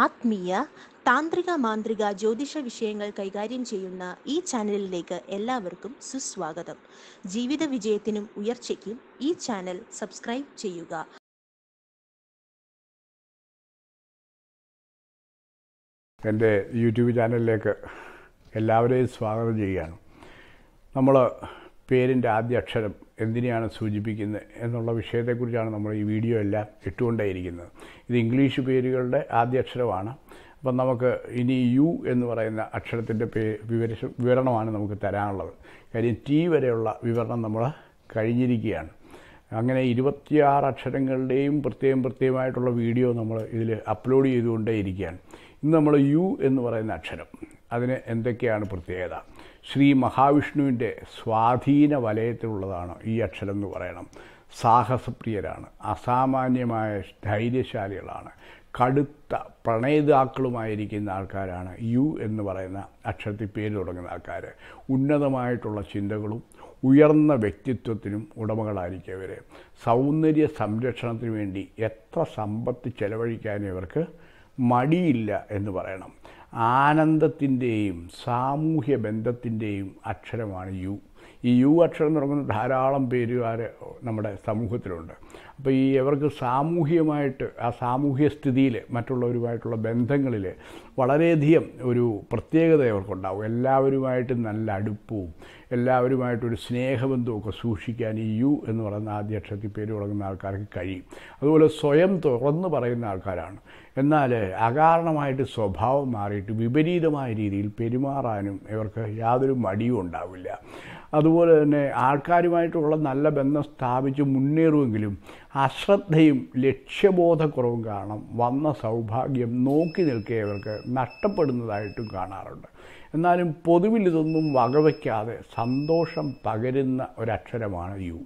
ആത്മീയ താന്ത്രിക മാന്ത്രിക ജ്യോതിഷ വിഷയങ്ങൾ കൈകാര്യം ചെയ്യുന്ന ഈ ചാനലിലേക്ക് എല്ലാവർക്കും സുസ്വാഗതം ജീവിത വിജയത്തിനും ഉയർച്ചയ്ക്കും ഈ ചാനൽ സബ്സ്ക്രൈബ് ചെയ്യുക എൻ്റെ യൂട്യൂബ് ചാനലിലേക്ക് എല്ലാവരെയും സ്വാഗതം ചെയ്യുകയാണ് നമ്മൾ പേരിൻ്റെ ആദ്യ അക്ഷരം എന്തിനെയാണ് സൂചിപ്പിക്കുന്നത് എന്നുള്ള വിഷയത്തെക്കുറിച്ചാണ് നമ്മൾ ഈ വീഡിയോ എല്ലാം ഇട്ടുകൊണ്ടേയിരിക്കുന്നത് ഇത് ഇംഗ്ലീഷ് പേരുകളുടെ ആദ്യ അക്ഷരമാണ് അപ്പം നമുക്ക് ഇനി യു എന്ന് പറയുന്ന അക്ഷരത്തിൻ്റെ പേ വിവര വിവരണമാണ് നമുക്ക് തരാനുള്ളത് കാര്യം ടി വരെയുള്ള വിവരണം നമ്മൾ കഴിഞ്ഞിരിക്കുകയാണ് അങ്ങനെ ഇരുപത്തിയാറ് അക്ഷരങ്ങളുടെയും പ്രത്യേകം പ്രത്യേകമായിട്ടുള്ള വീഡിയോ നമ്മൾ ഇതിൽ അപ്ലോഡ് ചെയ്തുകൊണ്ടേയിരിക്കുകയാണ് ഇന്ന് നമ്മൾ യു എന്ന് പറയുന്ന അക്ഷരം അതിന് എന്തൊക്കെയാണ് പ്രത്യേകത ശ്രീ മഹാവിഷ്ണുവിൻ്റെ സ്വാധീന വലയത്തിലുള്ളതാണ് ഈ അക്ഷരം എന്ന് പറയണം സാഹസപ്രിയരാണ് അസാമാന്യമായ ധൈര്യശാലികളാണ് കടുത്ത പ്രണയിതാക്കളുമായിരിക്കുന്ന ആൾക്കാരാണ് യു എന്ന് പറയുന്ന അക്ഷരത്തിൽ പേര് തുടങ്ങുന്ന ആൾക്കാർ ഉന്നതമായിട്ടുള്ള ചിന്തകളും ഉയർന്ന വ്യക്തിത്വത്തിനും ഉടമകളായിരിക്കവർ സൗന്ദര്യ സംരക്ഷണത്തിന് വേണ്ടി എത്ര സമ്പത്ത് ചെലവഴിക്കാനും ഇവർക്ക് മടിയില്ല എന്ന് പറയണം ആനന്ദത്തിൻ്റെയും സാമൂഹ്യ ബന്ധത്തിൻ്റെയും അക്ഷരമാണ് യു ഈ യു അക്ഷരം തുടങ്ങുന്ന ധാരാളം പേരുകാർ നമ്മുടെ സമൂഹത്തിലുണ്ട് അപ്പോൾ ഈ അവർക്ക് സാമൂഹ്യമായിട്ട് ആ സാമൂഹ്യ സ്ഥിതിയിൽ മറ്റുള്ളവരുമായിട്ടുള്ള ബന്ധങ്ങളിൽ വളരെയധികം ഒരു പ്രത്യേകത അവർക്കുണ്ടാവും എല്ലാവരുമായിട്ട് നല്ല അടുപ്പവും എല്ലാവരുമായിട്ടൊരു സ്നേഹബന്ധമൊക്കെ സൂക്ഷിക്കാൻ ഈ യു എന്ന് പറയുന്ന ആദ്യ അക്ഷരത്തിൽ പേര് തുടങ്ങുന്ന ആൾക്കാർക്ക് കഴിയും അതുപോലെ സ്വയം തുറന്ന് പറയുന്ന ആൾക്കാരാണ് എന്നാൽ അകാരണമായിട്ട് സ്വഭാവം മാറിയിട്ട് വിപരീതമായ രീതിയിൽ പെരുമാറാനും ഇവർക്ക് യാതൊരു മടിയും ഉണ്ടാവില്ല അതുപോലെ തന്നെ ആൾക്കാരുമായിട്ടുള്ള നല്ല ബന്ധം സ്ഥാപിച്ച് മുന്നേറുമെങ്കിലും അശ്രദ്ധയും ലക്ഷ്യബോധക്കുറവും കാരണം വന്ന സൗഭാഗ്യം നോക്കി നിൽക്കിയവർക്ക് നഷ്ടപ്പെടുന്നതായിട്ടും കാണാറുണ്ട് എന്നാലും പൊതുവിൽ ഇതൊന്നും വകവയ്ക്കാതെ സന്തോഷം പകരുന്ന ഒരക്ഷരമാണ് യു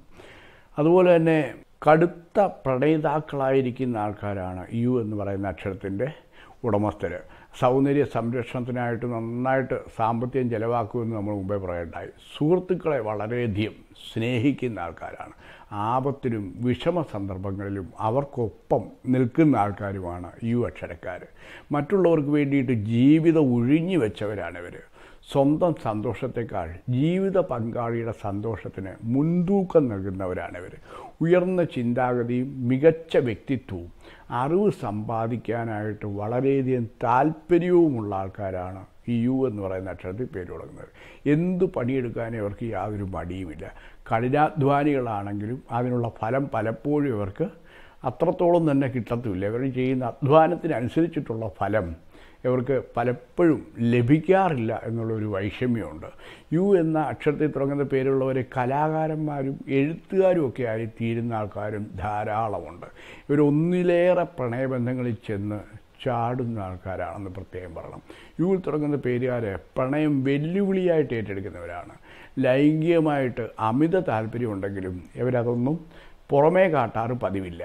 അതുപോലെ തന്നെ കടുത്ത പ്രണയിതാക്കളായിരിക്കുന്ന ആൾക്കാരാണ് യു എന്ന് പറയുന്ന അക്ഷരത്തിൻ്റെ ഉടമസ്ഥർ സൗന്ദര്യ സംരക്ഷണത്തിനായിട്ട് നന്നായിട്ട് സാമ്പത്തികം ചെലവാക്കുമെന്ന് നമ്മൾ മുമ്പേ പറയണ്ടായി സുഹൃത്തുക്കളെ വളരെയധികം സ്നേഹിക്കുന്ന ആൾക്കാരാണ് ആപത്തിലും വിഷമ സന്ദർഭങ്ങളിലും അവർക്കൊപ്പം നിൽക്കുന്ന ആൾക്കാരുമാണ് യു അക്ഷരക്കാർ മറ്റുള്ളവർക്ക് വേണ്ടിയിട്ട് ജീവിതം ഒഴിഞ്ഞു വെച്ചവരാണ് ഇവർ സ്വന്തം സന്തോഷത്തെക്കാൾ ജീവിത പങ്കാളിയുടെ സന്തോഷത്തിന് മുൻതൂക്കം നൽകുന്നവരാണിവർ ഉയർന്ന ചിന്താഗതിയും മികച്ച വ്യക്തിത്വവും അറിവ് സമ്പാദിക്കാനായിട്ട് വളരെയധികം താല്പര്യവുമുള്ള ആൾക്കാരാണ് ഈ യു എന്ന് പറയുന്ന അക്ഷരത്തിൽ പേര് തുടങ്ങുന്നത് എന്ത് പണിയെടുക്കാനും ഇവർക്ക് യാതൊരു മടിയുമില്ല കഠിനാധ്വാനികളാണെങ്കിലും അതിനുള്ള ഫലം പലപ്പോഴും ഇവർക്ക് അത്രത്തോളം തന്നെ കിട്ടത്തുമില്ല ഇവർ ചെയ്യുന്ന അധ്വാനത്തിനനുസരിച്ചിട്ടുള്ള ഫലം ഇവർക്ക് പലപ്പോഴും ലഭിക്കാറില്ല എന്നുള്ളൊരു വൈഷമ്യമുണ്ട് യു എന്ന അക്ഷരത്തിൽ തുടങ്ങുന്ന പേരുള്ളവർ കലാകാരന്മാരും എഴുത്തുകാരും ഒക്കെ ആയി തീരുന്ന ആൾക്കാരും ധാരാളമുണ്ട് ഇവരൊന്നിലേറെ പ്രണയബന്ധങ്ങളിൽ ചെന്ന് ചാടുന്ന ആൾക്കാരാണെന്ന് പ്രത്യേകം പറയണം യുവിൽ തുടങ്ങുന്ന പേരുകാരെ പ്രണയം വെല്ലുവിളിയായിട്ട് ഏറ്റെടുക്കുന്നവരാണ് ലൈംഗികമായിട്ട് അമിത താല്പര്യമുണ്ടെങ്കിലും ഇവരതൊന്നും പുറമേ കാട്ടാറ് പതിവില്ല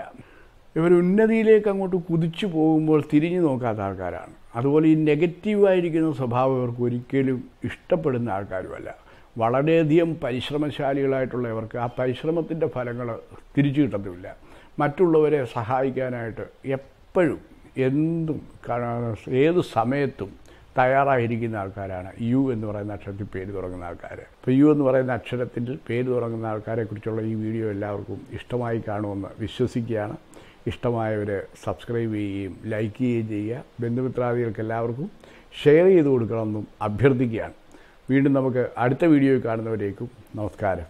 ഇവർ ഉന്നതിയിലേക്ക് അങ്ങോട്ട് കുതിച്ചു പോകുമ്പോൾ തിരിഞ്ഞു നോക്കാത്ത ആൾക്കാരാണ് അതുപോലെ ഈ നെഗറ്റീവായിരിക്കുന്ന സ്വഭാവം ഇവർക്ക് ഒരിക്കലും ഇഷ്ടപ്പെടുന്ന ആൾക്കാരുമല്ല വളരെയധികം പരിശ്രമശാലികളായിട്ടുള്ള ഇവർക്ക് ആ പരിശ്രമത്തിൻ്റെ ഫലങ്ങൾ തിരിച്ചു കിട്ടത്തുമില്ല മറ്റുള്ളവരെ സഹായിക്കാനായിട്ട് എപ്പോഴും എന്തും ഏത് സമയത്തും തയ്യാറായിരിക്കുന്ന ആൾക്കാരാണ് യു എന്ന് പറയുന്ന അക്ഷരത്തിൽ പേര് തുടങ്ങുന്ന ആൾക്കാർ ഇപ്പോൾ യു എന്ന് പറയുന്ന അക്ഷരത്തിൽ പേര് തുടങ്ങുന്ന ആൾക്കാരെക്കുറിച്ചുള്ള ഈ വീഡിയോ എല്ലാവർക്കും ഇഷ്ടമായി കാണുമെന്ന് വിശ്വസിക്കുകയാണ് ഇഷ്ടമായവർ സബ്സ്ക്രൈബ് ചെയ്യുകയും ലൈക്ക് ചെയ്യുകയും ചെയ്യുക ബന്ധുമിത്രാദികൾക്ക് എല്ലാവർക്കും ഷെയർ ചെയ്ത് കൊടുക്കണമെന്നും അഭ്യർത്ഥിക്കുകയാണ് വീണ്ടും നമുക്ക് അടുത്ത വീഡിയോയിൽ കാണുന്നവരേക്കും നമസ്കാരം